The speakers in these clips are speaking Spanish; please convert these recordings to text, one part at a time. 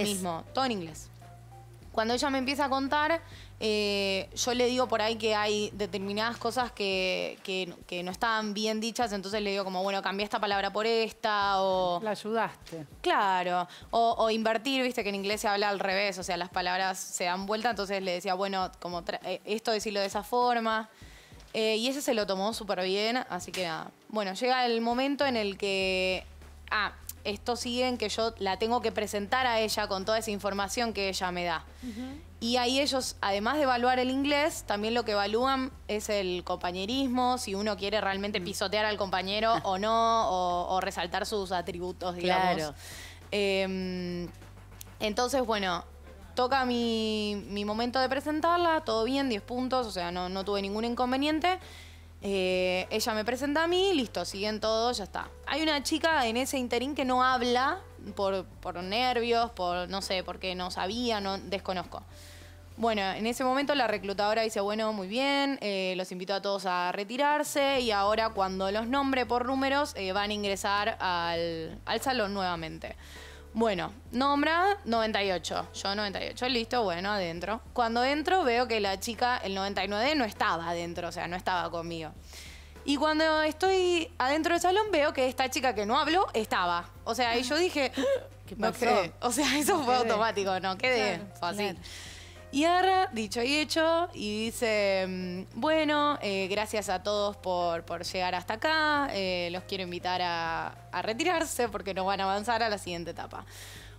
mismo, todo en inglés. Cuando ella me empieza a contar, eh, yo le digo por ahí que hay determinadas cosas que, no estaban bien dichas, entonces le digo como, bueno, cambié esta palabra por esta, o... La ayudaste. Claro, o, invertir, viste que en inglés se habla al revés, o sea, las palabras se dan vuelta, entonces le decía, bueno, como eh, esto decirlo de esa forma. Eh, y ese se lo tomó súper bien, así que nada. Bueno, llega el momento en el que... Ah, esto sigue en que yo la tengo que presentar a ella con toda esa información que ella me da. Y ahí ellos, además de evaluar el inglés, también lo que evalúan es el compañerismo, si uno quiere realmente mm. pisotear al compañero o no, o, resaltar sus atributos, digamos. Claro. Em, entonces, bueno, toca mi, momento de presentarla, todo bien, 10 puntos, o sea, no, no tuve ningún inconveniente. Eh, ella me presenta a mí, listo, siguen todos, ya está. Hay una chica en ese interín que no habla por, nervios, por no sé, porque no sabía, no desconozco. Bueno, en ese momento la reclutadora dice, bueno, muy bien, eh, los invito a todos a retirarse y ahora cuando los nombre por números eh, van a ingresar al, al salón nuevamente. Bueno, nombra 98. Yo 98, listo, bueno, adentro. Cuando entro veo que la chica, el 99, no estaba adentro, o sea, no estaba conmigo. Y cuando estoy adentro del salón veo que esta chica que no habló estaba. O sea, y yo dije, ¿qué pasó? O sea, eso fue automático, no quedé fácil. Y agarra, dicho y hecho, y dice, mm, bueno, eh, gracias a todos por, llegar hasta acá, eh, los quiero invitar a, retirarse porque no van a avanzar a la siguiente etapa.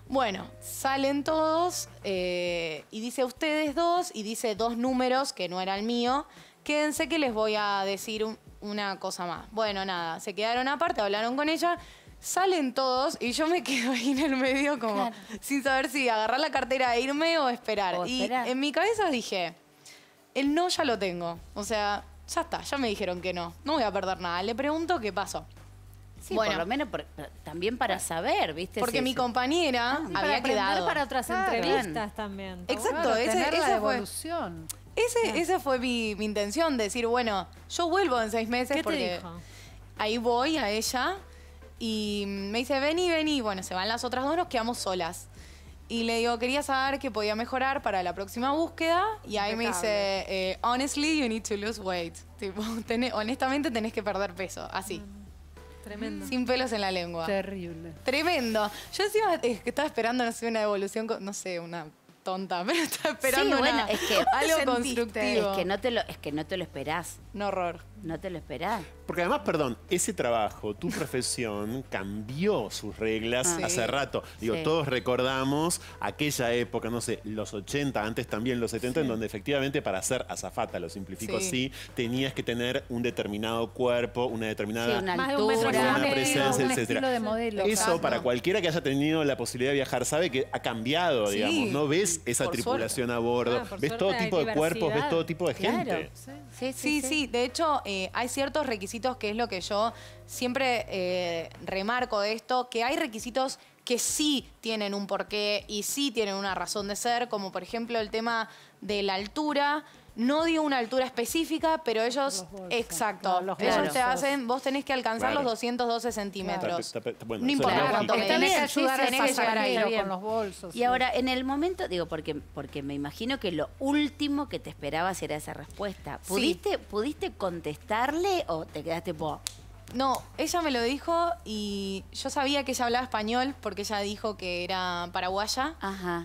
Bueno, salen todos eh, y dice ustedes dos y dice dos números que no era el mío, quédense que les voy a decir una cosa más. Bueno, nada, se quedaron aparte, hablaron con ella, salen todos y yo me quedo ahí en el medio como sin saber si agarrar la cartera e irme o esperar. Y en mi cabeza dije, el no ya lo tengo. O sea, ya está, ya me dijeron que no. No voy a perder nada. Le pregunto qué pasó. bueno, por lo menos también para saber, ¿viste? Porque mi compañera ah, había quedado. para otras entrevistas también. Exacto, esa evolución. Fue, esa fue mi, intención, decir, bueno, yo vuelvo en seis meses porque ahí voy a ella y me dice, vení, vení. Bueno, se van las otras dos, nos quedamos solas. Y le digo, quería saber qué podía mejorar para la próxima búsqueda. Y ahí me dice, eh, honestly, you need to lose weight. Tipo, honestamente tenés que perder peso, así. Mm, tremendo. Sin pelos en la lengua. Terrible. Tremendo. Yo eh, estaba esperando, no sé, una evolución, no sé, una tonta, pero estaba esperando que, algo constructivo. que, no te lo, es que no te lo esperás. Un horror. No te lo esperás. Porque además, perdón, ese trabajo, tu profesión, cambió sus reglas ah. hace rato. Digo, todos recordamos aquella época, no sé, los 80, antes también los 70, en donde efectivamente para ser azafata, lo simplifico así, tenías que tener un determinado cuerpo, una determinada presencia, etc. Eso para cualquiera que haya tenido la posibilidad de viajar sabe que ha cambiado, digamos. No ves esa tripulación a bordo, ves todo tipo de cuerpos, ves todo tipo de gente. Sí, sí, De hecho, eh, hay ciertos requisitos que es lo que yo siempre eh, remarco de esto, que hay requisitos que sí tienen un porqué y sí tienen una razón de ser, como por ejemplo el tema de la altura, no dio una altura específica, pero ellos, exacto, ellos te hacen, vos tenés que alcanzar los 212 centímetros. no importa, tenés que ayudar sí, con los bolsos. Y ahora, en el momento, digo, porque, porque me imagino que lo último que te esperabas era esa respuesta. ¿Pudiste, ¿pudiste contestarle o te quedaste po? No, ella me lo dijo y yo sabía que ella hablaba español porque ella dijo que era paraguaya,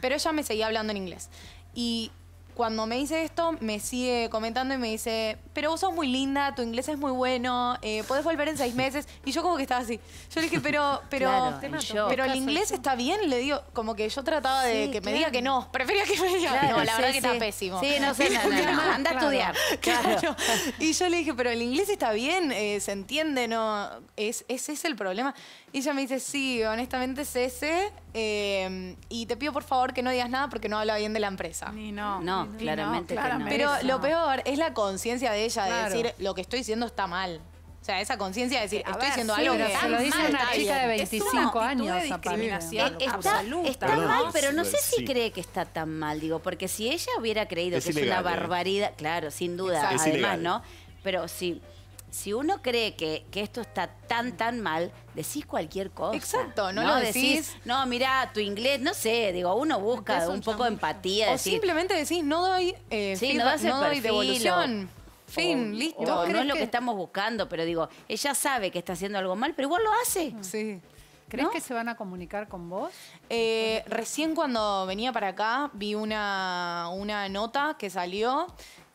pero ella me seguía hablando en inglés. Y cuando me dice esto, me sigue comentando y me dice, pero vos sos muy linda, tu inglés es muy bueno, eh, podés volver en seis meses. Y yo como que estaba así. Yo le dije, pero, pero, pero, el inglés está bien, le digo, como que yo trataba de que me diga que no. Prefería que me diga que no, la verdad que está pésimo. Sí, no sé, nada anda a estudiar. Claro. Y yo le dije, pero el inglés está bien, eh, se entiende, no, es, ese es el problema. Y ella me dice, sí, honestamente es ese. Em, y te pido por favor que no digas nada porque no habla bien de la empresa. no. No, claramente, Pero lo peor es la conciencia de ella de decir lo que estoy diciendo está mal. O sea, esa conciencia de decir, estoy diciendo algo que se lo dice una chica de 25 años, a discriminación absoluta. pero no sé si cree que está tan mal, digo, porque si ella hubiera creído que es una eh. barbaridad, claro, sin duda, además, ¿no? Pero si si uno cree que, esto está tan, tan mal, decís cualquier cosa. Exacto, no, lo decís, No, mira, tu inglés, no sé, digo, uno busca un, poco de empatía. O simplemente decís, no doy, eh, sí, no, doy devolución. fin, listo. no es lo que... estamos buscando, pero digo, ella sabe que está haciendo algo mal, pero igual lo hace. Mm. Sí. ¿Crees que se van a comunicar con vos? Eh, recién cuando venía para acá vi una, una nota que salió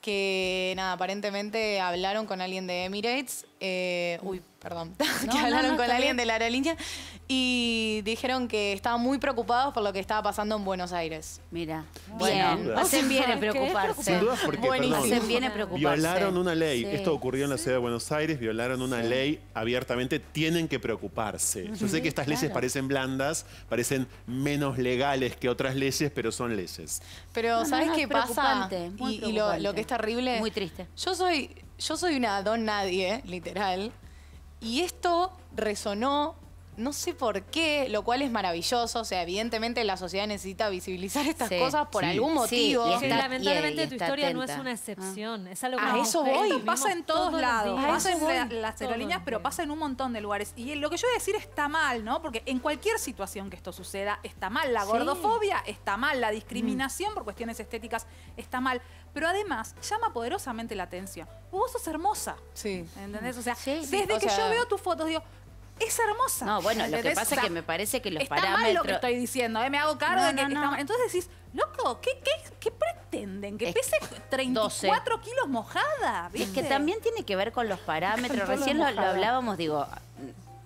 que nada, aparentemente hablaron con alguien de Emirates, eh, uy, perdón, que hablaron con alguien de la aerolínea y dijeron que estaban muy preocupados por lo que estaba pasando en Buenos Aires. Mira, bien. Hacen bien en preocuparse. Sin duda porque, Violaron una ley. Esto ocurrió en la ciudad de Buenos Aires. Violaron una ley abiertamente. Tienen que preocuparse. Yo sé que estas leyes parecen blandas, parecen menos legales que otras leyes, pero son leyes. Pero, ¿sabes qué pasa? y, lo, que es terrible. Muy triste. Yo soy, yo soy una don nadie, literal. Y esto resonó no sé por qué, lo cual es maravilloso. O sea, evidentemente la sociedad necesita visibilizar estas cosas por algún motivo. Sí, y lamentablemente tu historia no es una ah. excepción. Es algo que eso Pasa en todos, lados. Pasa en las aerolíneas, pero pasa en un montón de lugares. Y lo que yo voy a decir está mal, ¿no? Porque en cualquier situación que esto suceda está mal. La gordofobia está mal. La discriminación mm. por cuestiones estéticas está mal. Pero además llama poderosamente la atención. Vos sos hermosa. Sí. ¿Entendés? O sea, desde que yo veo tus fotos digo es hermosa. No, bueno, lo que pasa es que me parece que los parámetros... Está mal lo que estoy diciendo, ¿eh? me hago cargo de que no, Entonces decís, loco, ¿qué, qué, qué pretenden? ¿Que pese 34 kilos mojada? Es que también tiene que ver con los parámetros. Recién lo, hablábamos, digo...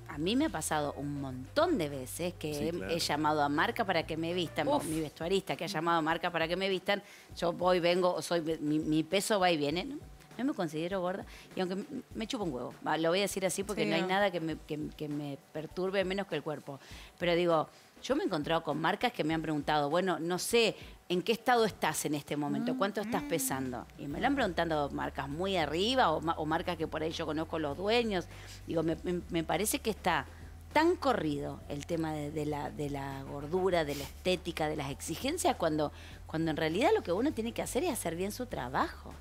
A mí me ha pasado un montón de veces que he, llamado a marca para que me vistan, mi vestuarista que ha llamado a marca para que me vistan, yo voy, vengo, soy mi, mi peso va y viene, ¿no? Yo me considero gorda y aunque me chupo un huevo, lo voy a decir así porque no hay nada que me, perturbe menos que el cuerpo. Pero digo, yo me he encontrado con marcas que me han preguntado, bueno, no sé en qué estado estás en este momento, cuánto estás mm. pesando. Y me lo han preguntado marcas muy arriba o, marcas que por ahí yo conozco los dueños. Digo, me, parece que está tan corrido el tema de, de, la, de la gordura, de la estética, de las exigencias, cuando, cuando en realidad lo que uno tiene que hacer es hacer bien su trabajo.